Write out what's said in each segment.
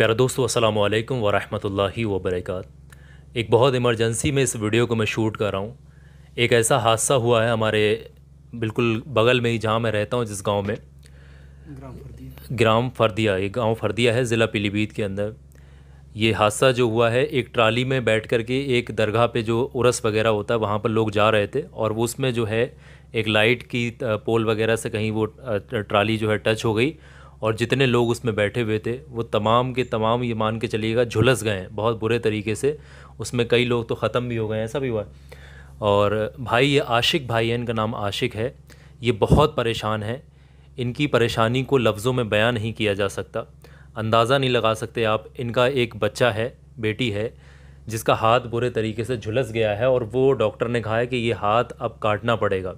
प्यारा दोस्तों अस्सलाम वालेकुम वरहमतुल्लाहि वबरकत एक बहुत इमरजेंसी में इस वीडियो को मैं शूट कर रहा हूँ एक ऐसा हादसा हुआ है हमारे बिल्कुल बगल में ही जहाँ मैं रहता हूँ जिस गांव में ग्राम फर्दिया ग्राम फर्दिया ये गाँव फर्दिया है ज़िला पीलीभीत के अंदर ये हादसा जो हुआ है एक ट्राली में बैठ कर के एक दरगाह पे जो उरस वगैरह होता है वहाँ पर लोग जा रहे थे और वो उसमें जो है एक लाइट की पोल वगैरह से कहीं वो ट्राली जो है टच हो गई और जितने लोग उसमें बैठे हुए थे वो तमाम के तमाम ये मान के चलिएगा झुलस गए हैं बहुत बुरे तरीके से उसमें कई लोग तो ख़त्म भी हो गए हैं ऐसा भी हुआ और भाई ये आशिक भाई है इनका नाम आशिक है ये बहुत परेशान है इनकी परेशानी को लफ्ज़ों में बयाँ नहीं किया जा सकता अंदाज़ा नहीं लगा सकते आप इनका एक बच्चा है बेटी है जिसका हाथ बुरे तरीके से झुलस गया है और वो डॉक्टर ने कहा है कि ये हाथ अब काटना पड़ेगा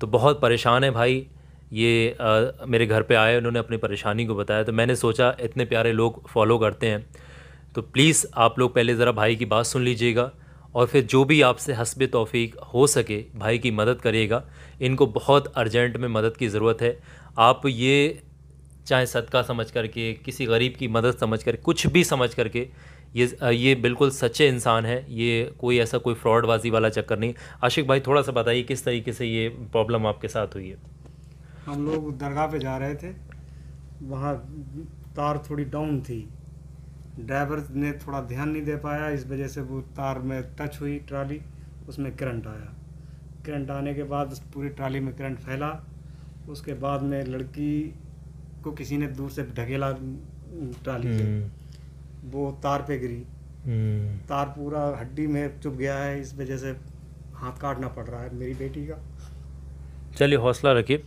तो बहुत परेशान है भाई ये आ, मेरे घर पे आए उन्होंने अपनी परेशानी को बताया तो मैंने सोचा इतने प्यारे लोग फॉलो करते हैं तो प्लीज़ आप लोग पहले ज़रा भाई की बात सुन लीजिएगा और फिर जो भी आपसे हसब तोफ़ी हो सके भाई की मदद करिएगा इनको बहुत अर्जेंट में मदद की ज़रूरत है आप ये चाहे सदका समझ करके किसी गरीब की मदद समझ कर कुछ भी समझ करके ये ये बिल्कुल सच्चे इंसान है ये कोई ऐसा कोई फ्रॉडबाजी वाला चक्कर नहीं आशिक भाई थोड़ा सा बताइए किस तरीके से ये प्रॉब्लम आपके साथ हुई है हम लोग दरगाह पे जा रहे थे वहाँ तार थोड़ी डाउन थी ड्राइवर ने थोड़ा ध्यान नहीं दे पाया इस वजह से वो तार में टच हुई ट्राली उसमें करंट आया करंट आने के बाद पूरी ट्राली में करंट फैला उसके बाद में लड़की को किसी ने दूर से ढकेला ट्राली से हम्म। वो तार पे गिरी हम्म। तार पूरा हड्डी में चुप गया है इस वजह से हाथ काटना पड़ रहा है मेरी बेटी का चलिए हौसला रखिए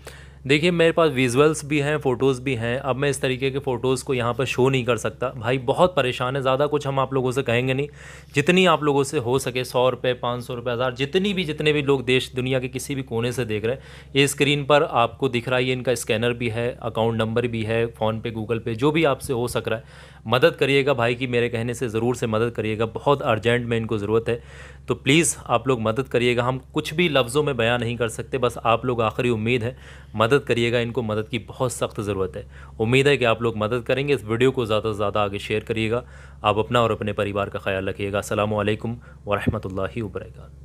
देखिए मेरे पास विजुअल्स भी हैं फ़ोटोज़ भी हैं अब मैं इस तरीके के फ़ोटोज़ को यहाँ पर शो नहीं कर सकता भाई बहुत परेशान है ज़्यादा कुछ हम आप लोगों से कहेंगे नहीं जितनी आप लोगों से हो सके सौ रुपये पाँच सौ रुपये हज़ार जितनी भी जितने भी लोग देश दुनिया के किसी भी कोने से देख रहे हैं ये स्क्रीन पर आपको दिख रहा है इनका स्कैनर भी है अकाउंट नंबर भी है फ़ोनपे गूगल पे जो भी आपसे हो सक रहा है मदद करिएगा भाई की मेरे कहने से ज़रूर से मदद करिएगा बहुत अर्जेंट में इनको ज़रूरत है तो प्लीज़ आप लोग मदद करिएगा हम कुछ भी लफ्ज़ों में बयाँ नहीं कर सकते बस आप लोग आखिरी उम्मीद है मदद करिएगा इनको मदद की बहुत सख्त ज़रूरत है उम्मीद है कि आप लोग मदद करेंगे इस वीडियो को ज़्यादा से ज़्यादा आगे शेयर करिएगा आप अपना और अपने परिवार का ख्याल रखिएगा असल वरहमल वर्क